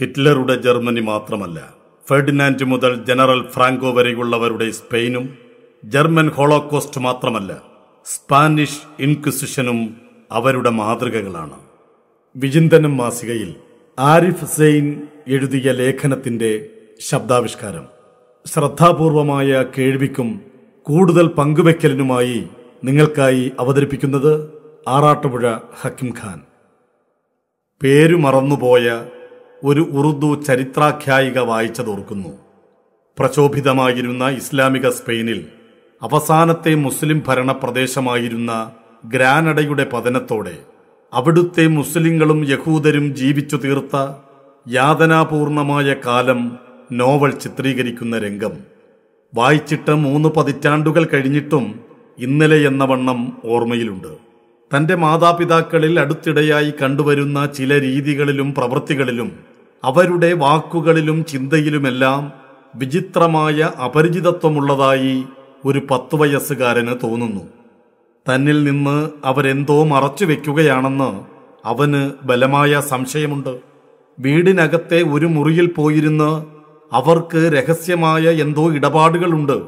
ഹിറ്റ്ലറുടെ Germany മാത്രമല്ല Ferdinand മുതൽ general Franco വരെയുള്ളവരുടെ സ്പെയിനും ജർമ്മൻ ഹോളോകോസ്റ്റ് മാത്രമല്ല സ്പാനിഷ് ഇൻക്വിസിഷനും അവരുടെ മാതൃകകളാണ് വിചിന്തനം മാസികയിൽ ആരിഫ് സെയിൻ എഴുതിയ ലേഖനത്തിന്റെ ശബ്ദാവിഷ്കാരം ശ്രദ്ധാപൂർവമായ കേൾവിക്കും കൂടുതൽ പങ്കുവെക്കലിനുമായി നിങ്ങൾക്കായി അവതരിപ്പിക്കുന്നത് ആറാട്ടുപുഴ ഹക്കിം ഖാൻ പേരു മറന്നുപോയ ഒരു ഉറുദു ചരിത്രാഖ്യായിക വായിച്ചതോർക്കുന്നു പ്രചോഭിതമായിരുന്ന ഇസ്ലാമിക സ്പെയിനിൽ അവസാനത്തെ മുസ്ലിം ഭരണപ്രദേശമായിരുന്ന ഗ്രാനഡയുടെ പതനത്തോടെ അവിടുത്തെ മുസ്ലിങ്ങളും യഹൂദരും ജീവിച്ചു തീർത്ത യാതനാപൂർണമായ കാലം നോവൽ ചിത്രീകരിക്കുന്ന രംഗം വായിച്ചിട്ട് മൂന്ന് പതിറ്റാണ്ടുകൾ കഴിഞ്ഞിട്ടും ഇന്നലെ എന്ന വണ്ണം ഓർമ്മയിലുണ്ട് തൻ്റെ മാതാപിതാക്കളിൽ അടുത്തിടയായി കണ്ടുവരുന്ന ചില രീതികളിലും പ്രവൃത്തികളിലും അവരുടെ വാക്കുകളിലും ചിന്തയിലുമെല്ലാം വിചിത്രമായ അപരിചിതത്വമുള്ളതായി ഒരു പത്തു വയസ്സുകാരന് തോന്നുന്നു തന്നിൽ നിന്ന് അവരെന്തോ മറച്ചു വെക്കുകയാണെന്ന് അവന് ബലമായ സംശയമുണ്ട് വീടിനകത്തെ ഒരു മുറിയിൽ പോയിരുന്ന് അവർക്ക് രഹസ്യമായ എന്തോ ഇടപാടുകളുണ്ട്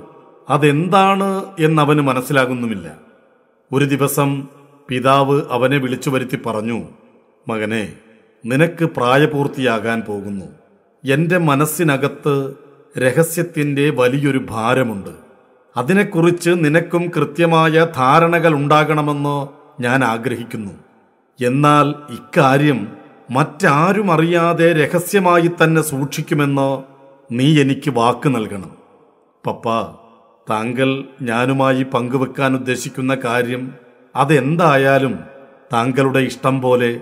അതെന്താണ് എന്നവന് മനസ്സിലാകുന്നുമില്ല ഒരു ദിവസം പിതാവ് അവനെ വിളിച്ചു വരുത്തി പറഞ്ഞു മകനെ നിനക്ക് പ്രായപൂർത്തിയാകാൻ പോകുന്നു എൻ്റെ മനസ്സിനകത്ത് രഹസ്യത്തിൻ്റെ വലിയൊരു ഭാരമുണ്ട് അതിനെക്കുറിച്ച് നിനക്കും കൃത്യമായ ധാരണകൾ ഉണ്ടാകണമെന്ന് ഞാൻ ആഗ്രഹിക്കുന്നു എന്നാൽ ഇക്കാര്യം മറ്റാരും അറിയാതെ രഹസ്യമായി തന്നെ സൂക്ഷിക്കുമെന്ന് നീ എനിക്ക് വാക്ക് നൽകണം പപ്പ താങ്കൾ ഞാനുമായി പങ്കുവെക്കാൻ ഉദ്ദേശിക്കുന്ന കാര്യം അതെന്തായാലും താങ്കളുടെ ഇഷ്ടം പോലെ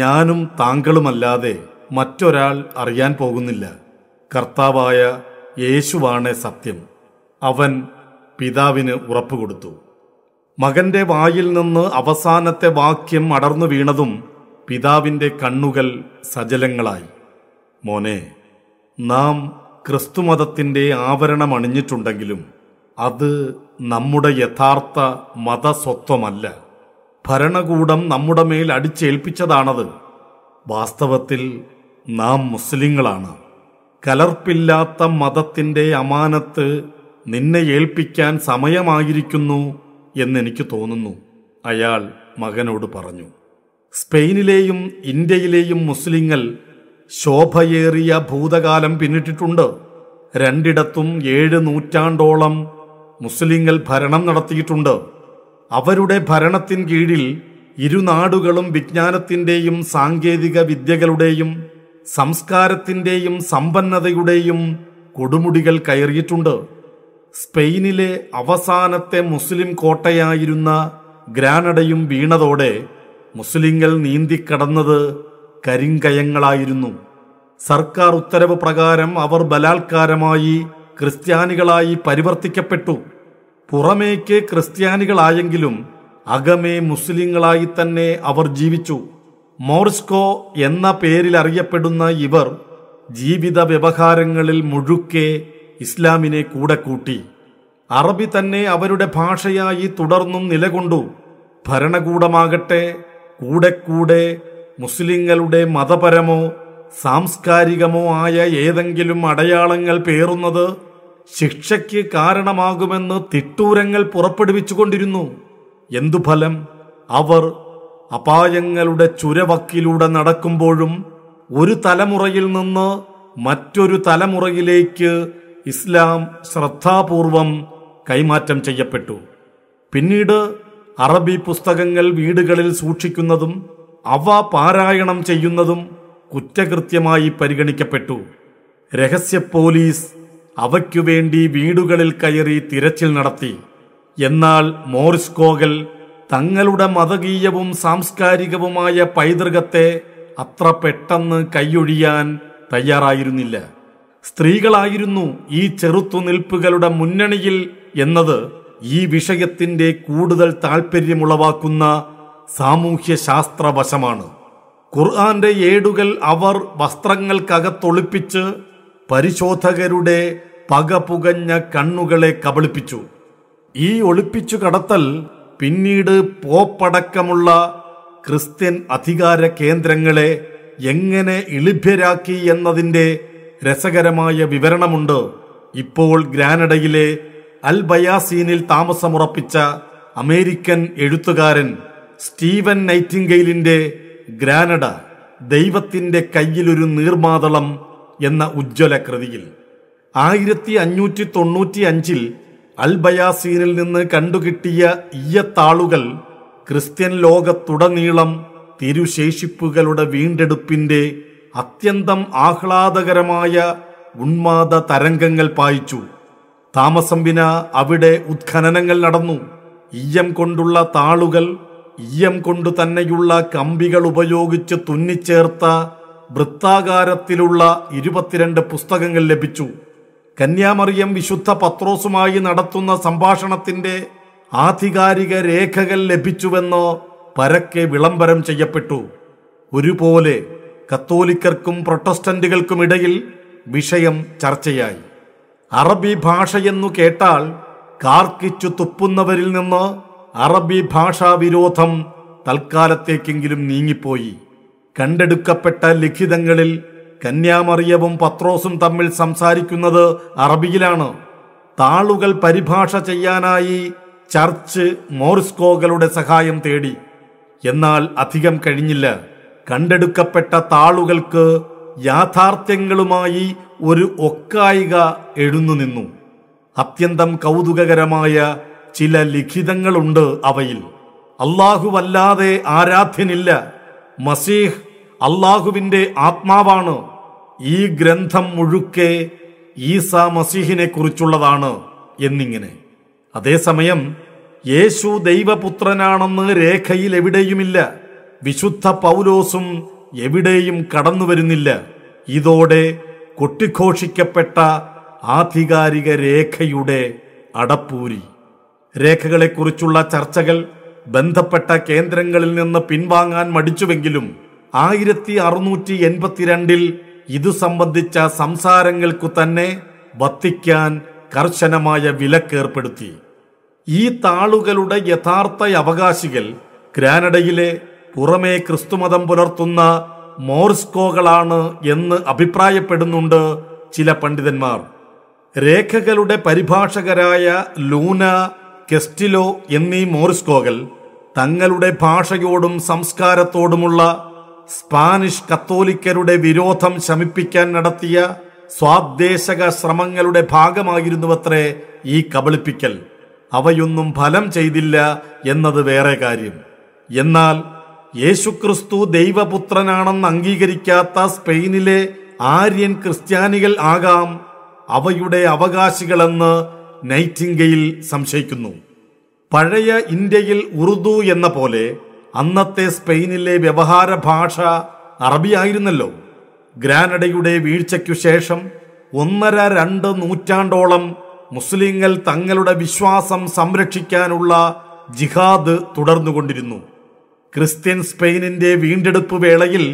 ഞാനും താങ്കളുമല്ലാതെ മറ്റൊരാൾ അറിയാൻ പോകുന്നില്ല കർത്താവായ യേശുവാണ് സത്യം അവൻ പിതാവിന് കൊടുത്തു മകന്റെ വായിൽ നിന്ന് അവസാനത്തെ വാക്യം അടർന്നു വീണതും പിതാവിൻ്റെ കണ്ണുകൾ സജലങ്ങളായി മോനെ നാം ക്രിസ്തുമതത്തിൻ്റെ ആവരണം അണിഞ്ഞിട്ടുണ്ടെങ്കിലും അത് നമ്മുടെ യഥാർത്ഥ മതസ്വത്വമല്ല ഭരണകൂടം നമ്മുടെ മേൽ അടിച്ചേൽപ്പിച്ചതാണത് വാസ്തവത്തിൽ നാം മുസ്ലിങ്ങളാണ് കലർപ്പില്ലാത്ത മതത്തിൻ്റെ അമാനത്ത് നിന്നെ ഏൽപ്പിക്കാൻ സമയമായിരിക്കുന്നു എന്നെനിക്ക് തോന്നുന്നു അയാൾ മകനോട് പറഞ്ഞു സ്പെയിനിലെയും ഇന്ത്യയിലെയും മുസ്ലിങ്ങൾ ശോഭയേറിയ ഭൂതകാലം പിന്നിട്ടിട്ടുണ്ട് രണ്ടിടത്തും ഏഴ് നൂറ്റാണ്ടോളം മുസ്ലിങ്ങൾ ഭരണം നടത്തിയിട്ടുണ്ട് അവരുടെ ഭരണത്തിൻ കീഴിൽ ഇരുനാടുകളും വിജ്ഞാനത്തിൻ്റെയും സാങ്കേതിക വിദ്യകളുടെയും സംസ്കാരത്തിൻ്റെയും സമ്പന്നതയുടെയും കൊടുമുടികൾ കയറിയിട്ടുണ്ട് സ്പെയിനിലെ അവസാനത്തെ മുസ്ലിം കോട്ടയായിരുന്ന ഗ്രാനഡയും വീണതോടെ മുസ്ലിങ്ങൾ നീന്തിക്കടന്നത് കരിങ്കയങ്ങളായിരുന്നു സർക്കാർ ഉത്തരവ് പ്രകാരം അവർ ബലാത്കാരമായി ക്രിസ്ത്യാനികളായി പരിവർത്തിക്കപ്പെട്ടു പുറമേക്ക് ക്രിസ്ത്യാനികളായെങ്കിലും അകമേ മുസ്ലിങ്ങളായി തന്നെ അവർ ജീവിച്ചു മോർസ്കോ എന്ന പേരിൽ അറിയപ്പെടുന്ന ഇവർ ജീവിത വ്യവഹാരങ്ങളിൽ മുഴുക്കെ ഇസ്ലാമിനെ കൂടെ കൂട്ടി അറബി തന്നെ അവരുടെ ഭാഷയായി തുടർന്നും നിലകൊണ്ടു ഭരണകൂടമാകട്ടെ കൂടെ കൂടെ മുസ്ലിങ്ങളുടെ മതപരമോ സാംസ്കാരികമോ ആയ ഏതെങ്കിലും അടയാളങ്ങൾ പേറുന്നത് ശിക്ഷയ്ക്ക് കാരണമാകുമെന്ന് തിട്ടൂരങ്ങൾ പുറപ്പെടുവിച്ചുകൊണ്ടിരുന്നു എന്തു ഫലം അവർ അപായങ്ങളുടെ ചുരവക്കിലൂടെ നടക്കുമ്പോഴും ഒരു തലമുറയിൽ നിന്ന് മറ്റൊരു തലമുറയിലേക്ക് ഇസ്ലാം ശ്രദ്ധാപൂർവം കൈമാറ്റം ചെയ്യപ്പെട്ടു പിന്നീട് അറബി പുസ്തകങ്ങൾ വീടുകളിൽ സൂക്ഷിക്കുന്നതും അവ പാരായണം ചെയ്യുന്നതും കുറ്റകൃത്യമായി പരിഗണിക്കപ്പെട്ടു രഹസ്യ പോലീസ് അവയ്ക്കുവേണ്ടി വീടുകളിൽ കയറി തിരച്ചിൽ നടത്തി എന്നാൽ മോറിസ് കോഗൽ തങ്ങളുടെ മതകീയവും സാംസ്കാരികവുമായ പൈതൃകത്തെ അത്ര പെട്ടെന്ന് കൈയൊഴിയാൻ തയ്യാറായിരുന്നില്ല സ്ത്രീകളായിരുന്നു ഈ ചെറുത്തുനിൽപ്പുകളുടെ മുന്നണിയിൽ എന്നത് ഈ വിഷയത്തിന്റെ കൂടുതൽ താൽപ്പര്യമുളവാക്കുന്ന സാമൂഹ്യ ശാസ്ത്രവശമാണ് ഖുർആന്റെ ഏടുകൾ അവർ വസ്ത്രങ്ങൾക്കകത്തൊളിപ്പിച്ച് പരിശോധകരുടെ പകപുകഞ്ഞ കണ്ണുകളെ കബളിപ്പിച്ചു ഈ ഒളിപ്പിച്ചു കടത്തൽ പിന്നീട് പോപ്പടക്കമുള്ള ക്രിസ്ത്യൻ അധികാര കേന്ദ്രങ്ങളെ എങ്ങനെ ഇളിഭ്യരാക്കി എന്നതിൻ്റെ രസകരമായ വിവരണമുണ്ട് ഇപ്പോൾ ഗ്രാനഡയിലെ അൽ ബയാസീനിൽ താമസമുറപ്പിച്ച അമേരിക്കൻ എഴുത്തുകാരൻ സ്റ്റീവൻ നൈറ്റിംഗെയിലിൻ്റെ ഗ്രാനഡ ദൈവത്തിൻ്റെ കയ്യിലൊരു നീർമാതളം എന്ന ഉജ്ജ്വല കൃതിയിൽ ആയിരത്തി അഞ്ഞൂറ്റി തൊണ്ണൂറ്റി അഞ്ചിൽ അൽബയാസീനിൽ നിന്ന് കണ്ടുകിട്ടിയ ഈയത്താളുകൾ ക്രിസ്ത്യൻ ലോകത്തുടനീളം തിരുശേഷിപ്പുകളുടെ വീണ്ടെടുപ്പിന്റെ അത്യന്തം ആഹ്ലാദകരമായ ഉന്മാദ തരംഗങ്ങൾ പായിച്ചു താമസം വിന അവിടെ ഉത്ഖനനങ്ങൾ നടന്നു ഈയം കൊണ്ടുള്ള താളുകൾ ഈയം കൊണ്ടു തന്നെയുള്ള കമ്പികൾ ഉപയോഗിച്ച് തുന്നിച്ചേർത്ത വൃത്താകാരത്തിലുള്ള ഇരുപത്തിരണ്ട് പുസ്തകങ്ങൾ ലഭിച്ചു കന്യാമറിയം വിശുദ്ധ പത്രോസുമായി നടത്തുന്ന സംഭാഷണത്തിന്റെ ആധികാരിക രേഖകൾ ലഭിച്ചുവെന്ന് പരക്കെ വിളംബരം ചെയ്യപ്പെട്ടു ഒരുപോലെ കത്തോലിക്കർക്കും പ്രൊട്ടസ്റ്റന്റുകൾക്കുമിടയിൽ വിഷയം ചർച്ചയായി അറബി ഭാഷയെന്നു കേട്ടാൽ കാർക്കിച്ചു തുപ്പുന്നവരിൽ നിന്ന് അറബി ഭാഷാ വിരോധം തൽക്കാലത്തേക്കെങ്കിലും നീങ്ങിപ്പോയി കണ്ടെടുക്കപ്പെട്ട ലിഖിതങ്ങളിൽ കന്യാമറിയവും പത്രോസും തമ്മിൽ സംസാരിക്കുന്നത് അറബിയിലാണ് താളുകൾ പരിഭാഷ ചെയ്യാനായി ചർച്ച് മോർസ്കോകളുടെ സഹായം തേടി എന്നാൽ അധികം കഴിഞ്ഞില്ല കണ്ടെടുക്കപ്പെട്ട താളുകൾക്ക് യാഥാർത്ഥ്യങ്ങളുമായി ഒരു ഒക്കായിക എഴുന്നു നിന്നു അത്യന്തം കൗതുകകരമായ ചില ലിഖിതങ്ങളുണ്ട് അവയിൽ അള്ളാഹുവല്ലാതെ ആരാധ്യനില്ല മസീഹ് അള്ളാഹുവിന്റെ ആത്മാവാണ് ഈ ഗ്രന്ഥം മുഴുക്കെ ഈസാ മസീഹിനെ കുറിച്ചുള്ളതാണ് എന്നിങ്ങനെ അതേസമയം യേശു ദൈവപുത്രനാണെന്ന് രേഖയിൽ എവിടെയുമില്ല വിശുദ്ധ പൗലോസും എവിടെയും കടന്നു വരുന്നില്ല ഇതോടെ കൊട്ടിഘോഷിക്കപ്പെട്ട ആധികാരിക രേഖയുടെ അടപ്പൂരി രേഖകളെക്കുറിച്ചുള്ള ചർച്ചകൾ ബന്ധപ്പെട്ട കേന്ദ്രങ്ങളിൽ നിന്ന് പിൻവാങ്ങാൻ മടിച്ചുവെങ്കിലും ആയിരത്തി അറുന്നൂറ്റി എൺപത്തിരണ്ടിൽ ഇത് സംബന്ധിച്ച സംസാരങ്ങൾക്കു തന്നെ വത്തിക്കാൻ കർശനമായ വിലക്കേർപ്പെടുത്തി ഈ താളുകളുടെ യഥാർത്ഥ അവകാശികൾ ഗ്രാനഡയിലെ പുറമേ ക്രിസ്തുമതം പുലർത്തുന്ന മോർസ്കോകളാണ് എന്ന് അഭിപ്രായപ്പെടുന്നുണ്ട് ചില പണ്ഡിതന്മാർ രേഖകളുടെ പരിഭാഷകരായ ലൂന കെസ്റ്റിലോ എന്നീ മോറിസ്കോകൾ തങ്ങളുടെ ഭാഷയോടും സംസ്കാരത്തോടുമുള്ള സ്പാനിഷ് കത്തോലിക്കരുടെ വിരോധം ശമിപ്പിക്കാൻ നടത്തിയ സ്വാദ്ദേശക ശ്രമങ്ങളുടെ ഭാഗമായിരുന്നുവത്രേ ഈ കബളിപ്പിക്കൽ അവയൊന്നും ഫലം ചെയ്തില്ല എന്നത് വേറെ കാര്യം എന്നാൽ യേശുക്രിസ്തു ദൈവപുത്രനാണെന്ന് അംഗീകരിക്കാത്ത സ്പെയിനിലെ ആര്യൻ ക്രിസ്ത്യാനികൾ ആകാം അവയുടെ അവകാശികളെന്ന് നൈറ്റിംഗയിൽ സംശയിക്കുന്നു പഴയ ഇന്ത്യയിൽ ഉറുദു എന്ന പോലെ അന്നത്തെ സ്പെയിനിലെ വ്യവഹാര ഭാഷ അറബിയായിരുന്നല്ലോ ഗ്രാനഡയുടെ വീഴ്ചയ്ക്കു ശേഷം ഒന്നര രണ്ട് നൂറ്റാണ്ടോളം മുസ്ലിങ്ങൾ തങ്ങളുടെ വിശ്വാസം സംരക്ഷിക്കാനുള്ള ജിഹാദ് തുടർന്നുകൊണ്ടിരുന്നു ക്രിസ്ത്യൻ സ്പെയിനിന്റെ വീണ്ടെടുപ്പ് വേളയിൽ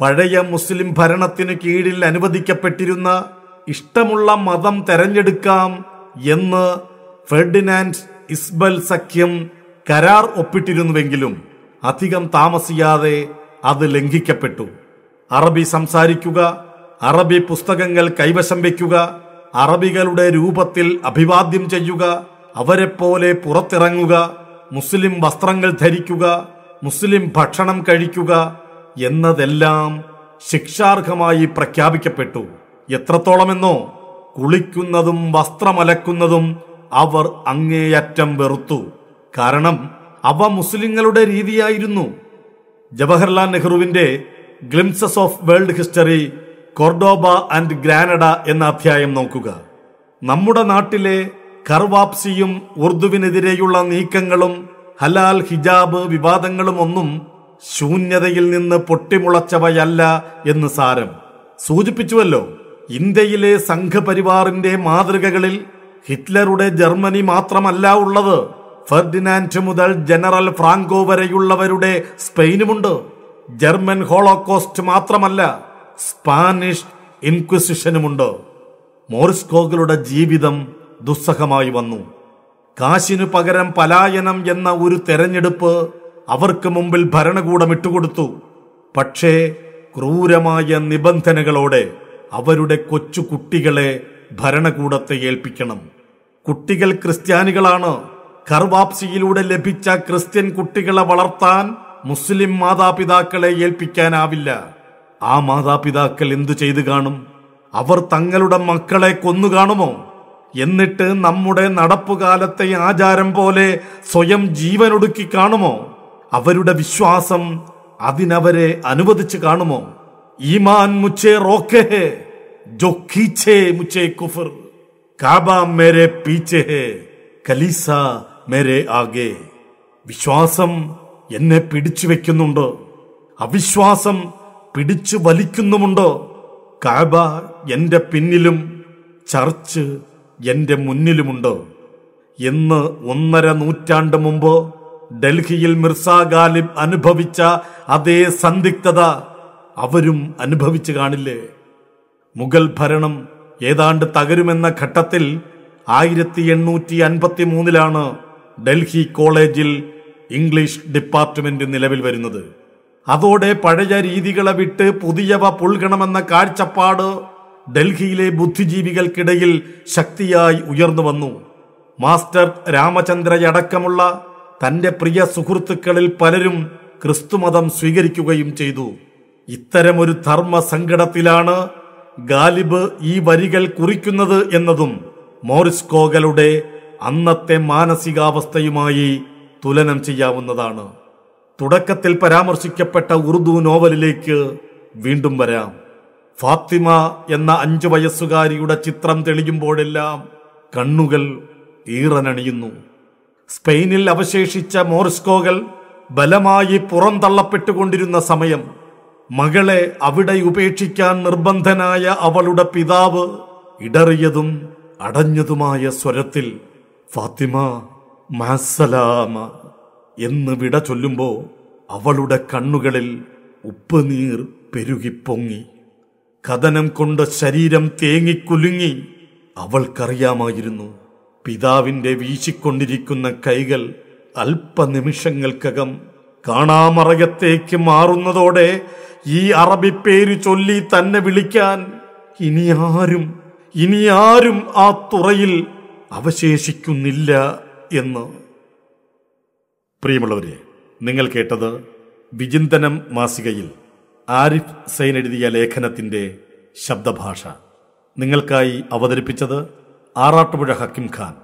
പഴയ മുസ്ലിം ഭരണത്തിന് കീഴിൽ അനുവദിക്കപ്പെട്ടിരുന്ന ഇഷ്ടമുള്ള മതം തെരഞ്ഞെടുക്കാം എന്ന് ഫെർഡിനാൻഡ് ഇസ്ബൽ സഖ്യം കരാർ ഒപ്പിട്ടിരുന്നുവെങ്കിലും അധികം താമസിയാതെ അത് ലംഘിക്കപ്പെട്ടു അറബി സംസാരിക്കുക അറബി പുസ്തകങ്ങൾ കൈവശം വയ്ക്കുക അറബികളുടെ രൂപത്തിൽ അഭിവാദ്യം ചെയ്യുക അവരെപ്പോലെ പുറത്തിറങ്ങുക മുസ്ലിം വസ്ത്രങ്ങൾ ധരിക്കുക മുസ്ലിം ഭക്ഷണം കഴിക്കുക എന്നതെല്ലാം ശിക്ഷാർഹമായി പ്രഖ്യാപിക്കപ്പെട്ടു എത്രത്തോളമെന്നോ കുളിക്കുന്നതും വസ്ത്രമലക്കുന്നതും അവർ അങ്ങേയറ്റം വെറുത്തു കാരണം അവ മുസ്ലിങ്ങളുടെ രീതിയായിരുന്നു ജവഹർലാൽ നെഹ്റുവിന്റെ glimpses of world history Cordoba and Granada എന്ന അധ്യായം നോക്കുക നമ്മുടെ നാട്ടിലെ കർവാപ്സിയും ഉർദുവിനെതിരെയുള്ള നീക്കങ്ങളും ഹലാൽ ഹിജാബ് വിവാദങ്ങളും ഒന്നും ശൂന്യതയിൽ നിന്ന് പൊട്ടിമുളച്ചവയല്ല എന്ന് സാരം സൂചിപ്പിച്ചുവല്ലോ ഇന്ത്യയിലെ സംഘപരിവാറിന്റെ മാതൃകകളിൽ ഹിറ്റ്ലറുടെ ജർമ്മനി മാത്രമല്ല ഉള്ളത് ഫെർഡിനാൻഡ് മുതൽ ജനറൽ ഫ്രാങ്കോ വരെയുള്ളവരുടെ സ്പെയിനുമുണ്ട് ജർമ്മൻ ഹോളോകോസ്റ്റ് മാത്രമല്ല സ്പാനിഷ് ഇൻക്വിസിഷനുമുണ്ട് മോറിസ്കോകളുടെ ജീവിതം ദുസ്സഹമായി വന്നു കാശിനു പകരം പലായനം എന്ന ഒരു തെരഞ്ഞെടുപ്പ് അവർക്ക് മുമ്പിൽ ഭരണകൂടം ഇട്ടുകൊടുത്തു പക്ഷേ ക്രൂരമായ നിബന്ധനകളോടെ അവരുടെ കൊച്ചു കുട്ടികളെ ഭരണകൂടത്തെ ഏൽപ്പിക്കണം കുട്ടികൾ ക്രിസ്ത്യാനികളാണ് കർവാപ്സിയിലൂടെ ലഭിച്ച ക്രിസ്ത്യൻ കുട്ടികളെ വളർത്താൻ മുസ്ലിം മാതാപിതാക്കളെ ഏൽപ്പിക്കാനാവില്ല ആ മാതാപിതാക്കൾ എന്തു ചെയ്തു കാണും അവർ തങ്ങളുടെ മക്കളെ കൊന്നു കാണുമോ എന്നിട്ട് നമ്മുടെ നടപ്പുകാലത്തെ ആചാരം പോലെ സ്വയം ജീവനൊടുക്കി കാണുമോ അവരുടെ വിശ്വാസം അതിനവരെ അനുവദിച്ചു കാണുമോ ഈമാൻ മുച്ചേ റോക്കേ ഹേ മുച്ചേ കുഫർ കാബ മേരെ പീച്ചേ കലീസ മേരെ ആകെ വിശ്വാസം എന്നെ പിടിച്ചു വെക്കുന്നുണ്ട് അവിശ്വാസം പിടിച്ചു വലിക്കുന്നുമുണ്ട് കാബ എന്റെ പിന്നിലും ചർച്ച് എന്റെ മുന്നിലുമുണ്ട് ഇന്ന് ഒന്നര നൂറ്റാണ്ട് മുമ്പ് ഡൽഹിയിൽ മിർസ ഗാലിബ് അനുഭവിച്ച അതേ സന്ദിഗ്ധത അവരും അനുഭവിച്ചു കാണില്ലേ മുഗൾ ഭരണം ഏതാണ്ട് തകരുമെന്ന ഘട്ടത്തിൽ ആയിരത്തി എണ്ണൂറ്റി അൻപത്തി മൂന്നിലാണ് ഡൽഹി കോളേജിൽ ഇംഗ്ലീഷ് ഡിപ്പാർട്ട്മെന്റ് നിലവിൽ വരുന്നത് അതോടെ പഴയ രീതികളെ വിട്ട് പുതിയവ പുൽകണമെന്ന കാഴ്ചപ്പാട് ഡൽഹിയിലെ ബുദ്ധിജീവികൾക്കിടയിൽ ശക്തിയായി ഉയർന്നു വന്നു മാസ്റ്റർ രാമചന്ദ്രയടക്കമുള്ള തന്റെ പ്രിയ സുഹൃത്തുക്കളിൽ പലരും ക്രിസ്തുമതം സ്വീകരിക്കുകയും ചെയ്തു ഇത്തരമൊരു ധർമ്മ സങ്കടത്തിലാണ് ഗാലിബ് ഈ വരികൾ കുറിക്കുന്നത് എന്നതും മോറിസ്കോകളുടെ അന്നത്തെ മാനസികാവസ്ഥയുമായി തുലനം ചെയ്യാവുന്നതാണ് തുടക്കത്തിൽ പരാമർശിക്കപ്പെട്ട ഉറുദു നോവലിലേക്ക് വീണ്ടും വരാം ഫാത്തിമ എന്ന അഞ്ചു വയസ്സുകാരിയുടെ ചിത്രം തെളിയുമ്പോഴെല്ലാം കണ്ണുകൾ ഈറനണിയുന്നു സ്പെയിനിൽ അവശേഷിച്ച മോറിസ്കോകൾ ബലമായി പുറന്തള്ളപ്പെട്ടുകൊണ്ടിരുന്ന സമയം മകളെ അവിടെ ഉപേക്ഷിക്കാൻ നിർബന്ധനായ അവളുടെ പിതാവ് ഇടറിയതും അടഞ്ഞതുമായ സ്വരത്തിൽ ഫാത്തിമ മാസലാമ എന്ന് വിട ചൊല്ലുമ്പോൾ അവളുടെ കണ്ണുകളിൽ ഉപ്പുനീർ പെരുകിപ്പൊങ്ങി കഥനം കൊണ്ട് ശരീരം തേങ്ങിക്കുലുങ്ങി അവൾക്കറിയാമായിരുന്നു പിതാവിൻ്റെ വീശിക്കൊണ്ടിരിക്കുന്ന കൈകൾ അല്പനിമിഷങ്ങൾക്കകം കാണാമറയത്തേക്ക് മാറുന്നതോടെ ഈ അറബി പേര് ചൊല്ലി തന്നെ വിളിക്കാൻ ഇനിയാരും ഇനിയാരും ആ തുറയിൽ അവശേഷിക്കുന്നില്ല എന്ന് പ്രിയമുള്ളവരെ നിങ്ങൾ കേട്ടത് വിചിന്തനം മാസികയിൽ ആരിഫ് സൈൻ എഴുതിയ ലേഖനത്തിന്റെ ശബ്ദഭാഷ നിങ്ങൾക്കായി അവതരിപ്പിച്ചത് ആറാട്ടുപുഴ ഹക്കിം ഖാൻ